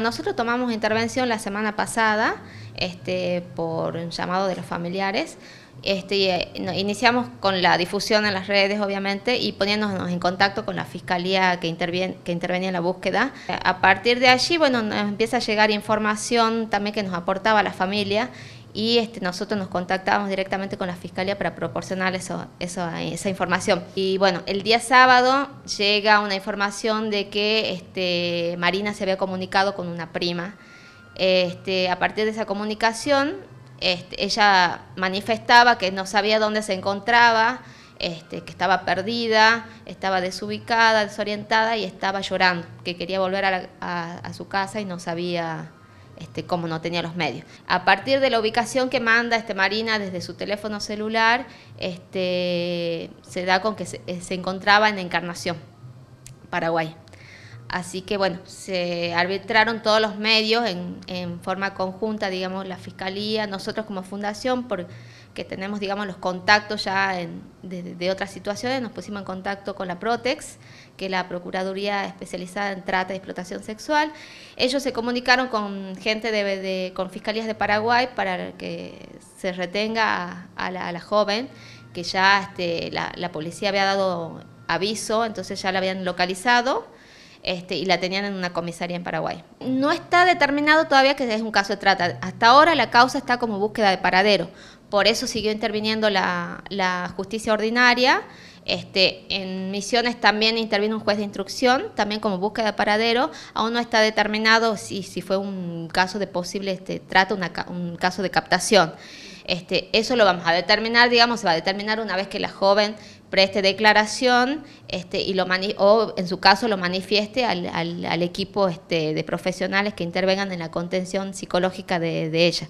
Nosotros tomamos intervención la semana pasada este, por un llamado de los familiares. Este, eh, iniciamos con la difusión en las redes, obviamente, y poniéndonos en contacto con la fiscalía que, interviene, que intervenía en la búsqueda. A partir de allí, bueno, nos empieza a llegar información también que nos aportaba la familia y este, nosotros nos contactábamos directamente con la Fiscalía para proporcionar eso, esa información. Y bueno, el día sábado llega una información de que este, Marina se había comunicado con una prima. Este, a partir de esa comunicación, este, ella manifestaba que no sabía dónde se encontraba, este, que estaba perdida, estaba desubicada, desorientada y estaba llorando, que quería volver a su casa y no sabía este, como no tenía los medios. A partir de la ubicación que manda este, Marina desde su teléfono celular, este, se da con que se eh, encontraba en Encarnación, Paraguay. Así que bueno, se arbitraron todos los medios en, forma conjunta, digamos, la Fiscalía, nosotros como Fundación, porque tenemos, digamos, los contactos ya en, de, otras situaciones, nos pusimos en contacto con la Protex, que es la Procuraduría Especializada en Trata y Explotación Sexual. Ellos se comunicaron con gente de, con Fiscalías de Paraguay para que se retenga a, la, joven, que ya este, la policía había dado aviso, entonces ya la habían localizado este, y la tenían en una comisaría en Paraguay. No está determinado todavía que es un caso de trata. Hasta ahora la causa está como búsqueda de paradero. Por eso siguió interviniendo la, justicia ordinaria. Este, en Misiones también intervino un juez de instrucción, también como búsqueda de paradero. Aún no está determinado si, si fue un caso de posible este, trata, un caso de captación. Este, eso lo vamos a determinar, digamos, se va a determinar una vez que la joven preste declaración este, y lo o en su caso lo manifieste al, al, al equipo este, de profesionales que intervengan en la contención psicológica de, de ella.